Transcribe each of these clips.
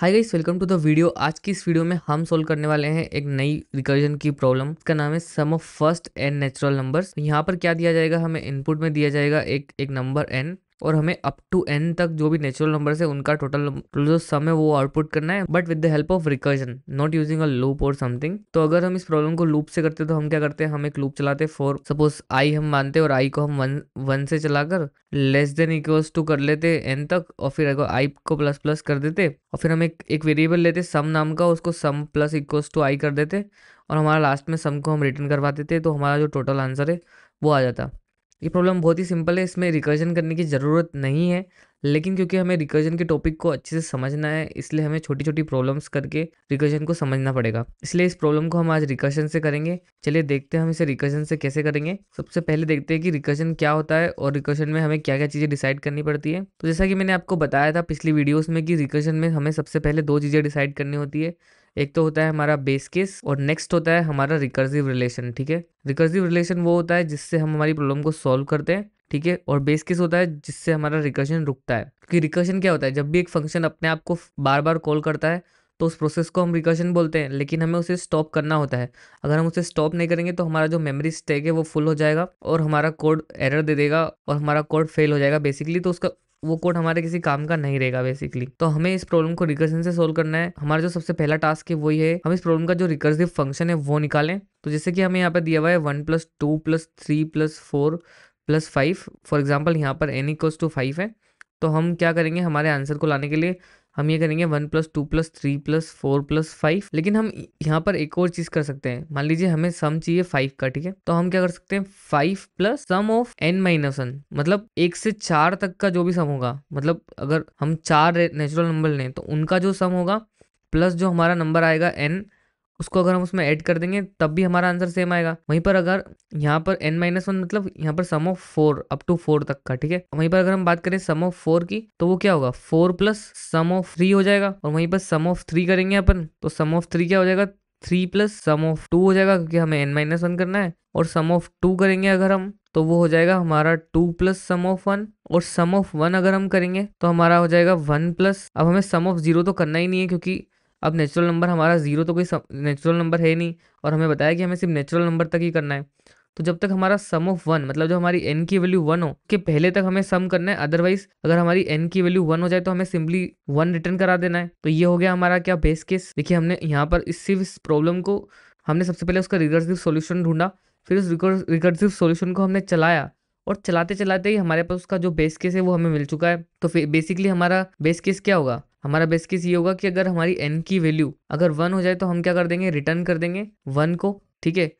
hi guys welcome to the video आज की इस वीडियो में हम सोल्व करने वाले हैं एक नई रिकर्जन की प्रॉब्लम इसका नाम है sum of first n natural numbers यहाँ पर क्या दिया जाएगा हमें इनपुट में दिया जाएगा एक एक नंबर एन और हमें अप टू एन तक जो भी नेचुरल नंबर है उनका टोटल जो सम है वो आउटपुट करना है but with the help of recursion not using a loop or something तो अगर हम इस प्रॉब्लम को लूप से करते तो हम क्या करते हैं हम एक लूप चलाते फॉर सपोज आई हम मानते और आई को हम वन वन से चलाकर लेस देन इक्वल्स टू कर लेते एन तक और फिर अगर आई को प्लस प्लस कर देते और फिर हम एक एक वेरिएबल लेते सम नाम का उसको sum plus equals to I कर देते और हमारा लास्ट में सम को हम रिटर्न करवा देते तो हमारा जो टोटल आंसर है वो आ जाता ये प्रॉब्लम बहुत ही सिंपल है इसमें रिकर्जन करने की ज़रूरत नहीं है लेकिन क्योंकि हमें रिकर्जन के टॉपिक को अच्छे से समझना है इसलिए हमें छोटी छोटी प्रॉब्लम्स करके रिकर्जन को समझना पड़ेगा इसलिए इस प्रॉब्लम को हम आज रिकर्जन से करेंगे चलिए देखते हैं हम इसे रिकर्जन से कैसे करेंगे सबसे पहले देखते हैं कि रिकर्जन क्या होता है और रिकर्जन में हमें क्या क्या चीज़ें डिसाइड करनी पड़ती है तो जैसा कि मैंने आपको बताया था पिछली वीडियोज़ में कि रिकर्जन में हमें सबसे पहले दो चीज़ें डिसाइड करनी होती है एक तो होता है हमारा बेस केस और नेक्स्ट होता है हमारा रिकर्सिव रिलेशन ठीक है रिकर्सिव रिलेशन वो होता है जिससे हम हमारी प्रॉब्लम को सॉल्व करते हैं ठीक है और बेस केस होता है जिससे हमारा रिकर्शन रुकता है क्योंकि रिकर्शन क्या होता है जब भी एक फंक्शन अपने आप को बार बार कॉल करता है तो उस प्रोसेस को हम रिकर्शन बोलते हैं लेकिन हमें उसे स्टॉप करना होता है अगर हम उसे स्टॉप नहीं करेंगे तो हमारा जो मेमोरी स्टेक है वो फुल हो जाएगा और हमारा कोड एरर दे देगा और हमारा कोड फेल हो जाएगा बेसिकली तो उसका वो कोड हमारे किसी काम का नहीं रहेगा बेसिकली तो हमें इस प्रॉब्लम को रिकर्सन से सोल्व करना है हमारा जो सबसे पहला टास्क है वही है हम इस प्रॉब्लम का जो रिकर्सिव फंक्शन है वो निकालें तो जैसे कि हमें यहाँ पर दिया हुआ है one plus two plus three plus four plus five for example यहाँ पर एनी कोस टू फाइव है तो हम क्या करेंगे हमारे आंसर को लाने के लिए हम ये करेंगे one plus two plus three plus four plus five लेकिन हम यहाँ पर एक और चीज कर सकते हैं मान लीजिए हमें सम चाहिए फाइव का ठीक है तो हम क्या कर सकते हैं five plus sum of n minus one मतलब एक से चार तक का जो भी सम होगा मतलब अगर हम चार नेचुरल नंबर लें तो उनका जो सम होगा प्लस जो हमारा नंबर आएगा एन उसको अगर हम उसमें ऐड कर देंगे तब भी हमारा आंसर सेम आएगा वहीं पर अगर यहाँ पर एन माइनस वन मतलब यहाँ पर sum of four up to four तक का ठीक है वहीं पर अगर हम बात करें सम ऑफ फोर की तो वो क्या होगा four plus sum of three हो जाएगा और वहीं पर सम ऑफ थ्री करेंगे अपन तो सम ऑफ थ्री क्या हो जाएगा three plus sum of two हो जाएगा क्योंकि हमें एन माइनस वन करना है और सम ऑफ टू करेंगे अगर हम तो वो हो जाएगा हमारा two plus sum of one और सम ऑफ वन अगर हम करेंगे तो हमारा हो जाएगा वन प्लस अब हमें सम ऑफ जीरो तो करना ही नहीं है क्योंकि अब नेचुरल नंबर हमारा ज़ीरो तो कोई नेचुरल नंबर है नहीं और हमें बताया कि हमें सिर्फ नेचुरल नंबर तक ही करना है तो जब तक हमारा सम ऑफ वन मतलब जो हमारी एन की वैल्यू वन हो के पहले तक हमें सम करना है अदरवाइज अगर हमारी एन की वैल्यू वन हो जाए तो हमें सिंपली वन रिटर्न करा देना है तो ये हो गया हमारा क्या बेस केस देखिए हमने यहाँ पर इस सिर्फ इस प्रॉब्लम को हमने सबसे पहले उसका रिकर्सिव सॉल्यूशन ढूंढा फिर उस रिकर्सिव सॉल्यूशन को हमने चलाया और चलाते चलाते ही हमारे पास उसका जो बेस केस है वो हमें मिल चुका है तो बेसिकली हमारा बेस केस क्या होगा हमारा बेस केस ये होगा कि अगर हमारी एन की वैल्यू अगर वन हो जाए तो हम क्या कर देंगे रिटर्न कर देंगे वन को ठीक है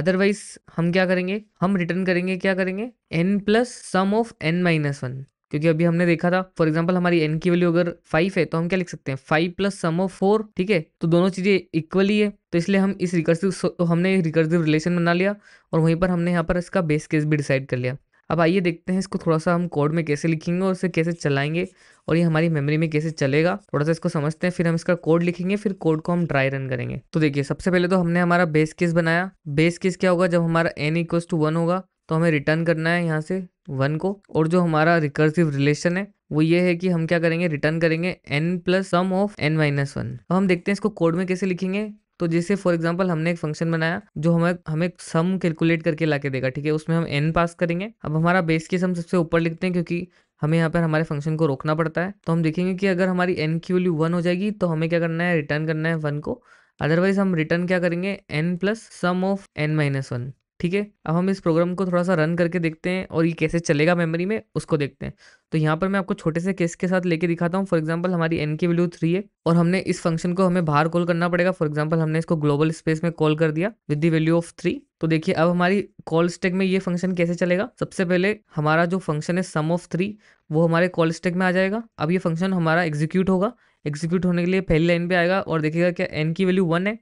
अदरवाइज हम क्या करेंगे हम रिटर्न करेंगे क्या करेंगे n plus sum of n minus one क्योंकि अभी हमने देखा था फॉर एग्जाम्पल हमारी एन की वैल्यू अगर फाइव है तो हम क्या लिख सकते हैं five plus sum of four ठीक है तो दोनों चीज़ें इक्वली है तो इसलिए हम इस रिकर्सिव तो हमने रिकर्सिव रिलेशन बना लिया और वहीं पर हमने यहाँ पर इसका बेस केस भी डिसाइड कर लिया अब आइए देखते हैं इसको थोड़ा सा हम कोड में कैसे लिखेंगे और इसे कैसे चलाएंगे और ये हमारी मेमोरी में कैसे चलेगा थोड़ा सा इसको समझते हैं फिर हम इसका कोड लिखेंगे फिर कोड को हम ड्राई रन करेंगे तो देखिए सबसे पहले तो हमने हमारा बेस केस बनाया बेस केस क्या होगा जब हमारा एन इक्वल्स टू वन होगा तो हमें रिटर्न करना है यहाँ से वन को और जो हमारा रिकर्सिव रिलेशन है वो ये है कि हम क्या करेंगे रिटर्न करेंगे n plus sum of n minus one अब हम देखते हैं इसको कोड में कैसे लिखेंगे तो जैसे फॉर एग्जाम्पल हमने एक फंक्शन बनाया जो हमें हमें सम कैलकुलेट करके ला के देगा ठीक है उसमें हम एन पास करेंगे अब हमारा बेस के सम सबसे ऊपर लिखते हैं क्योंकि हमें यहाँ पर हमारे फंक्शन को रोकना पड़ता है तो हम देखेंगे कि अगर हमारी एन की वैल्यू वन हो जाएगी तो हमें क्या करना है रिटर्न करना है वन को अदरवाइज हम रिटर्न क्या करेंगे n plus sum of n minus one ठीक है अब हम इस प्रोग्राम को थोड़ा सा रन करके देखते हैं और ये कैसे चलेगा मेमोरी में उसको देखते हैं तो यहाँ पर मैं आपको छोटे से केस के साथ लेके दिखाता हूँ फॉर एग्जाम्पल हमारी एन की वैल्यू थ्री है और हमने इस फंक्शन को हमें बाहर कॉल करना पड़ेगा फॉर एग्जाम्पल हमने इसको ग्लोबल स्पेस में कॉल कर दिया with the value of three तो देखिए अब हमारी कॉल स्टेक में ये फंक्शन कैसे चलेगा सबसे पहले हमारा जो फंक्शन है सम ऑफ थ्री वो हमारे कॉल स्टेक में आ जाएगा अब ये फंक्शन हमारा एग्जीक्यूट होगा एग्जीक्यूट होने के लिए पहली लाइन पे आएगा और देखिएगा क्या एन की वैल्यू वन है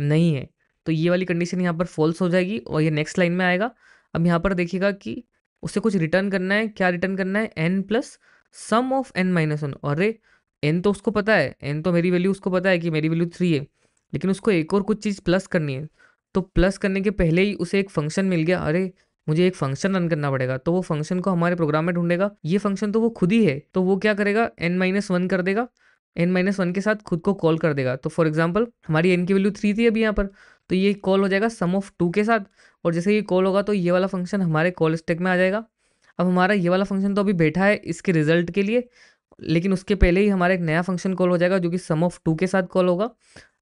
नहीं है तो ये वाली कंडीशन यहाँ पर फॉल्स हो जाएगी और ये नेक्स्ट लाइन में आएगा अब यहाँ पर देखिएगा कि उसे कुछ रिटर्न करना है क्या रिटर्न करना है n plus sum of n minus one और एन तो उसको पता है एन तो मेरी वैल्यू उसको पता है कि मेरी वैल्यू थ्री है लेकिन उसको एक और कुछ चीज़ प्लस करनी है तो प्लस करने के पहले ही उसे एक फंक्शन मिल गया अरे मुझे एक फंक्शन रन करना पड़ेगा तो वो फंक्शन को हमारे प्रोग्राम में ढूंढेगा ये फंक्शन तो वो खुद ही है तो वो क्या करेगा एन माइनस वन कर देगा एन माइनस वन के साथ खुद को कॉल कर देगा तो फॉर एग्जाम्पल हमारी एन की वैल्यू थ्री थी अभी यहाँ पर तो ये कॉल हो जाएगा सम ऑफ टू के साथ और जैसे ये कॉल होगा तो ये वाला फंक्शन हमारे कॉल स्टेक में आ जाएगा अब हमारा ये वाला फंक्शन तो अभी बैठा है इसके रिजल्ट के लिए लेकिन उसके पहले ही हमारा एक नया फंक्शन कॉल हो जाएगा जो कि सम ऑफ टू के साथ कॉल होगा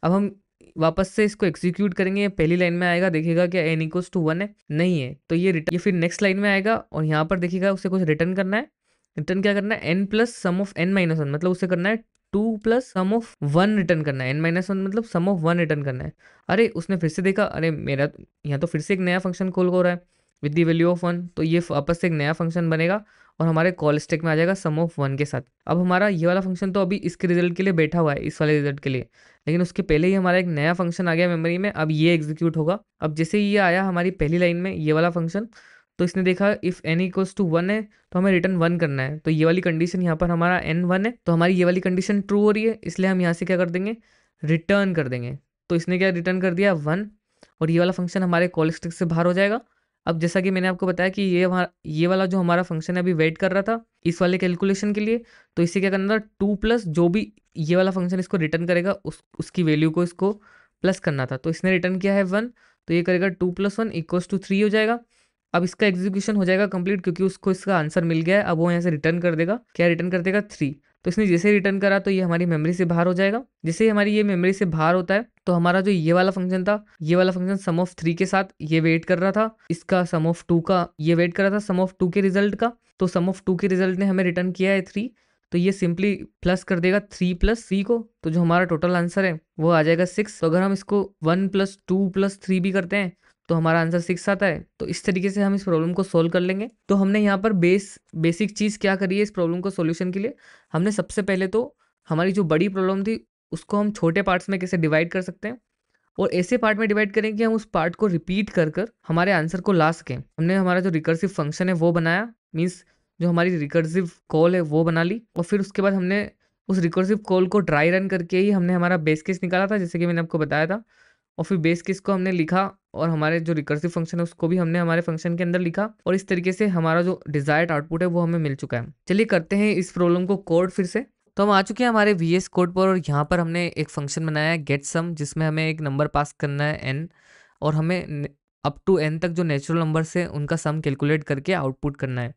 अब हम वापस से इसको एक्जीक्यूट करेंगे पहली लाइन में आएगा देखेगा क्या एन इक्व टू वन है नहीं है तो ये रिटर्न ये फिर नेक्स्ट लाइन में आएगा और यहाँ पर देखिएगा उसे कुछ रिटर्न करना है रिटर्न क्या करना है n plus sum of n minus one मतलब उसे करना है two plus sum of one return करना है एन माइनस वन मतलब सम ऑफ वन रिटर्न करना है अरे उसने फिर से देखा अरे मेरा यहाँ तो फिर से एक नया फंक्शन खोल हो रहा है with the value of one तो ये वापस से एक नया फंक्शन बनेगा और हमारे कॉल स्टेक में आ जाएगा सम ऑफ वन के साथ अब हमारा ये वाला फंक्शन तो अभी इसके रिजल्ट के लिए बैठा हुआ है इस वाले रिजल्ट के लिए लेकिन उसके पहले ही हमारा एक नया फंक्शन आ गया मेमोरी में अब ये एग्जीक्यूट होगा अब जैसे ये आया हमारी पहली लाइन में ये वाला फंक्शन तो इसने देखा if n equals to one है तो हमें रिटर्न वन करना है तो ये वाली कंडीशन यहाँ पर हमारा एन वन है तो हमारी ये वाली कंडीशन ट्रू हो रही है इसलिए हम यहाँ से क्या कर देंगे रिटर्न कर देंगे तो इसने क्या रिटर्न कर दिया वन और ये वाला फंक्शन हमारे कॉल स्टिक से बाहर हो जाएगा अब जैसा कि मैंने आपको बताया कि ये हमारा ये वाला जो हमारा फंक्शन है अभी वेट कर रहा था इस वाले कैलकुलेशन के लिए तो इसे क्या करना था टू प्लस जो भी ये वाला फंक्शन इसको रिटर्न करेगा उस उसकी वैल्यू को इसको प्लस करना था तो इसने रिटर्न किया है वन तो ये करेगा two plus one equals to three हो जाएगा अब इसका एग्जीक्यूशन हो जाएगा कंप्लीट क्योंकि उसको इसका आंसर मिल गया है अब वो यहाँ से रिटर्न कर देगा क्या रिटर्न कर देगा थ्री तो इसने जैसे रिटर्न करा तो ये हमारी मेमोरी से बाहर हो जाएगा जैसे ही हमारी ये मेमोरी से बाहर होता है तो हमारा जो ये वाला फंक्शन था ये वाला फंक्शन सम ऑफ थ्री के साथ ये वेट कर रहा था इसका सम ऑफ टू का ये वेट कर रहा था सम ऑफ टू के रिजल्ट का तो सम ऑफ टू के रिजल्ट ने हमें रिटर्न किया है थ्री तो ये सिंपली प्लस कर देगा थ्री प्लस थ्री को तो जो हमारा टोटल आंसर है वो आ जाएगा सिक्स तो अगर हम इसको one plus two plus three भी करते हैं तो हमारा आंसर सिक्स आता है तो इस तरीके से हम इस प्रॉब्लम को सोल्व कर लेंगे तो हमने यहाँ पर बेस बेसिक चीज़ क्या करी है इस प्रॉब्लम को सोल्यूशन के लिए हमने सबसे पहले तो हमारी जो बड़ी प्रॉब्लम थी उसको हम छोटे पार्ट्स में कैसे डिवाइड कर सकते हैं और ऐसे पार्ट में डिवाइड करें कि हम उस पार्ट को रिपीट कर कर हमारे आंसर को ला सकें हमने हमारा जो रिकर्सिव फंक्शन है वो बनाया मीन्स जो हमारी रिकर्सिव कॉल है वो बना ली और फिर उसके बाद हमने उस रिकर्सिव कॉल को ड्राई रन करके ही हमने हमारा बेस केस निकाला था जैसे कि मैंने आपको बताया था और फिर बेस केस को हमने लिखा और हमारे जो रिकर्सिव फंक्शन है उसको भी हमने हमारे फंक्शन के अंदर लिखा और इस तरीके से हमारा जो डिजायर्ड आउटपुट है वो हमें मिल चुका है चलिए करते हैं इस प्रॉब्लम को कोड फिर से तो हम आ चुके हैं हमारे वी एस कोड पर और यहाँ पर हमने एक फंक्शन बनाया है गेट सम जिसमें हमें एक नंबर पास करना है एन और हमें अप टू एन तक जो नेचुरल नंबर है उनका सम कैलकुलेट करके आउटपुट करना है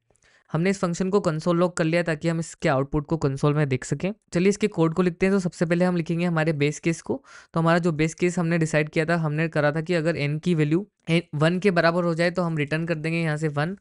हमने इस फंक्शन को कंसोल लॉक कर लिया ताकि हम इसके आउटपुट को कंसोल में देख सकें चलिए इसके कोड को लिखते हैं तो सबसे पहले हम लिखेंगे हमारे बेस केस को तो हमारा जो बेस केस हमने डिसाइड किया था हमने करा था कि अगर एन की वैल्यू वन के बराबर हो जाए तो हम रिटर्न कर देंगे यहाँ से वन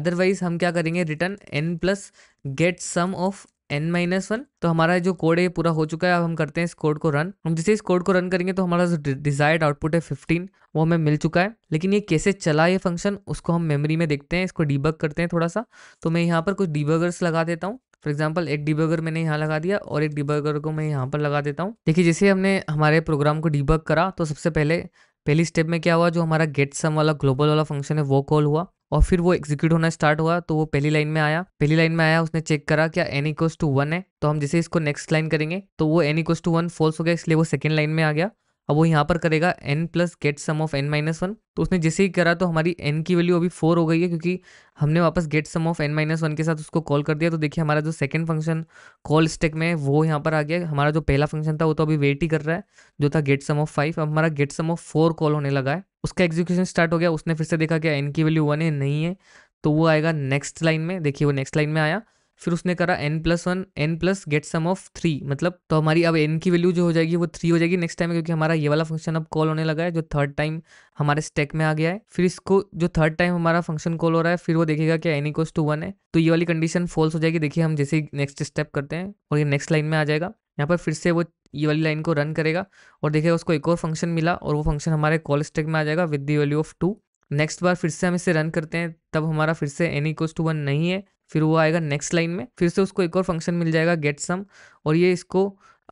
अदरवाइज हम क्या करेंगे return n plus get sum of n minus one तो हमारा जो कोड है ये पूरा हो चुका है अब हम करते हैं इस कोड को रन हम जैसे इस कोड को रन करेंगे तो हमारा जो डिजायर्ड आउटपुट है फिफ्टीन वो हमें मिल चुका है लेकिन ये कैसे चला ये फंक्शन उसको हम मेमोरी में देखते हैं इसको डीबग करते हैं थोड़ा सा तो मैं यहाँ पर कुछ डीबगर्स लगा देता हूँ फॉर एग्जाम्पल एक डिबर्गर मैंने यहाँ लगा दिया और एक डिबर्गर को मैं यहाँ पर लगा देता हूँ देखिए जैसे हमने हमारे प्रोग्राम को डिबर्ग करा तो सबसे पहले पहली स्टेप में क्या हुआ जो हमारा गेट सम वाला ग्लोबल वाला फंक्शन है वो कॉल हुआ और फिर वो एग्जीक्यूट होना स्टार्ट हुआ तो वो पहली लाइन में आया पहली लाइन में आया उसने चेक करा क्या एन इक्व टू वन है तो हम जैसे इसको नेक्स्ट लाइन करेंगे तो वो n equal to one false हो गया इसलिए वो सेकेंड लाइन में आ गया अब वो यहाँ पर करेगा n plus get sum of n minus one तो उसने जैसे ही करा तो हमारी एन की वैल्यू अभी फोर हो गई है क्योंकि हमने वापस get sum of n minus one के साथ उसको कॉल कर दिया तो देखिए हमारा जो सेकंड फंक्शन कॉल स्टेक में वो यहाँ पर आ गया हमारा जो पहला फंक्शन था वो तो अभी वेट ही कर रहा है जो था गेट सम ऑफ फाइव अब हमारा get sum of four call होने लगा है उसका एग्जीक्यूशन स्टार्ट हो गया उसने फिर से देखा कि एन की वैल्यू वन है नहीं है तो वो आएगा नेक्स्ट लाइन में देखिए वो नेक्स्ट लाइन में आया फिर उसने करा n plus one n plus get sum of three मतलब तो हमारी अब एन की वैल्यू जो हो जाएगी वो थ्री हो जाएगी नेक्स्ट टाइम क्योंकि हमारा ये वाला फंक्शन अब कॉल होने लगा है जो थर्ड टाइम हमारे स्टैक में आ गया है फिर इसको जो थर्ड टाइम हमारा फंक्शन कॉल हो रहा है फिर वो देखेगा कि एन इक्वस टू वन है तो ये वाली कंडीशन फॉल्स हो जाएगी देखिए हम जैसे ही नेक्स्ट स्टेप करते हैं और ये नेक्स्ट लाइन में आ जाएगा यहाँ पर फिर से वो ये वाली लाइन को रन करेगा और देखिएगा उसको एक और फंक्शन मिला और वो फंक्शन हमारे कॉल स्टेक में आ जाएगा with the value of two next बार फिर से हम इसे रन करते हैं तब हमारा फिर से एन इक्व टू वन नहीं है फिर वो आएगा नेक्स्ट लाइन में फिर से उसको एक और फंक्शन मिल जाएगा गेट सम और ये इसको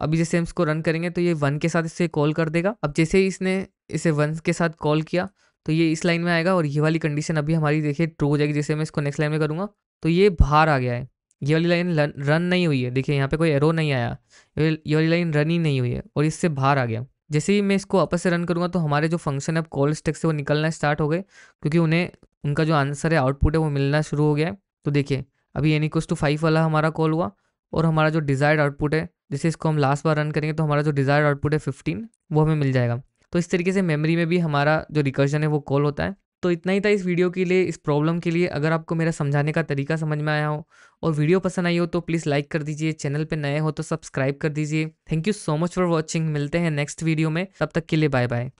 अभी जैसे हम इसको रन करेंगे तो ये वन के साथ इसे कॉल कर देगा अब जैसे ही इसने इसे वन के साथ कॉल किया तो ये इस लाइन में आएगा और ये वाली कंडीशन अभी हमारी देखिए ट्रू हो जाएगी जैसे मैं इसको नेक्स्ट लाइन में करूँगा तो ये बाहर आ गया है ये वाली लाइन रन नहीं हुई है देखिए यहाँ पे कोई एरो नहीं आया ये वाली लाइन रन ही नहीं हुई है और इससे बाहर आ गया जैसे ही मैं इसको वापस से रन करूँगा तो हमारे जो फंक्शन है अब कॉल स्टेक से वो निकलना स्टार्ट हो गए क्योंकि उन्हें उनका जो आंसर है आउटपुट है वो मिलना शुरू हो गया है तो देखिए अभी एन इक्वस टू फाइव वाला हमारा कॉल हुआ और हमारा जो डिज़ायर्ड आउटपुट है जैसे इसको हम लास्ट बार रन करेंगे तो हमारा जो डिज़ायर्ड आउटपुट है फिफ्टीन वो हमें मिल जाएगा तो इस तरीके से मेमोरी में भी हमारा जो रिकर्जन है वो कॉल होता है तो इतना ही था इस वीडियो के लिए इस प्रॉब्लम के लिए अगर आपको मेरा समझाने का तरीका समझ में आया हो और वीडियो पसंद आई हो तो प्लीज़ लाइक कर दीजिए चैनल पर नए हो तो सब्सक्राइब कर दीजिए thank you so much for watching मिलते हैं नेक्स्ट वीडियो में तब तक के लिए बाय बाय